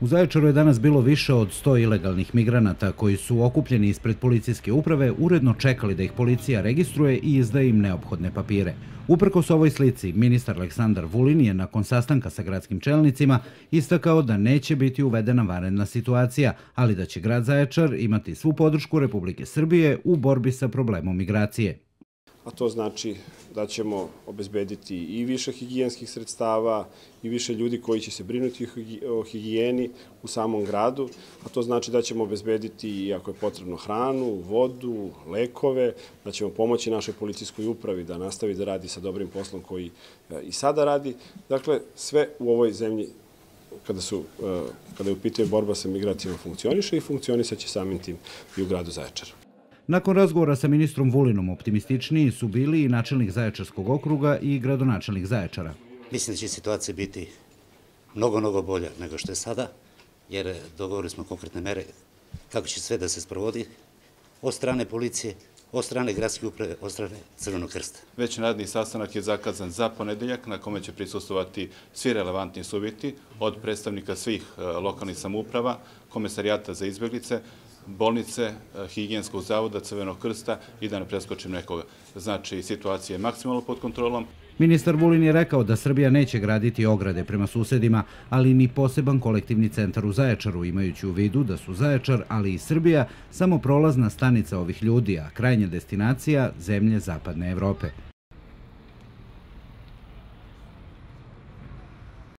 U Zaječaru je danas bilo više od 100 ilegalnih migranata koji su okupljeni ispred policijske uprave uredno čekali da ih policija registruje i izda im neophodne papire. Uprko s ovoj slici, ministar Aleksandar Vulin je nakon sastanka sa gradskim čelnicima istakao da neće biti uvedena varenna situacija, ali da će grad Zaječar imati svu podršku Republike Srbije u borbi sa problemom migracije a to znači da ćemo obezbediti i više higijenskih sredstava i više ljudi koji će se brinuti o higijeni u samom gradu, a to znači da ćemo obezbediti i ako je potrebno hranu, vodu, lekove, da ćemo pomoći našoj policijskoj upravi da nastavi da radi sa dobrim poslom koji e, i sada radi. Dakle, sve u ovoj zemlji kada, su, e, kada je u pitanju borba sa migracijama funkcioniše i funkcionisaće samim tim i u gradu Zaječara. Nakon razgovora sa ministrom Vulinom optimističniji su bili i načelnik Zaječarskog okruga i gradonačelnik Zaječara. Mislim da će situacija biti mnogo, mnogo bolja nego što je sada, jer dogovorili smo konkretne mere kako će sve da se sprovodi od strane policije, od strane gradske uprave, od strane Crvenog krsta. Već nadni sastanak je zakazan za ponedeljak na kome će prisustovati svi relevantni subjekti od predstavnika svih e, lokalnih samouprava, komisarijata za izbjeglice, bolnice, eh, higijenskog zavoda, Crvenog krsta i da ne preskočim nekoga. Znači, situacija je maksimalno pod kontrolom. Ministar Vulin je rekao da Srbija neće graditi ograde prema susedima, ali ni poseban kolektivni centar u Zaječaru, imajući u vidu da su Zaječar, ali i Srbija, samo prolazna stanica ovih ljudi, a krajnja destinacija zemlje Zapadne Evrope.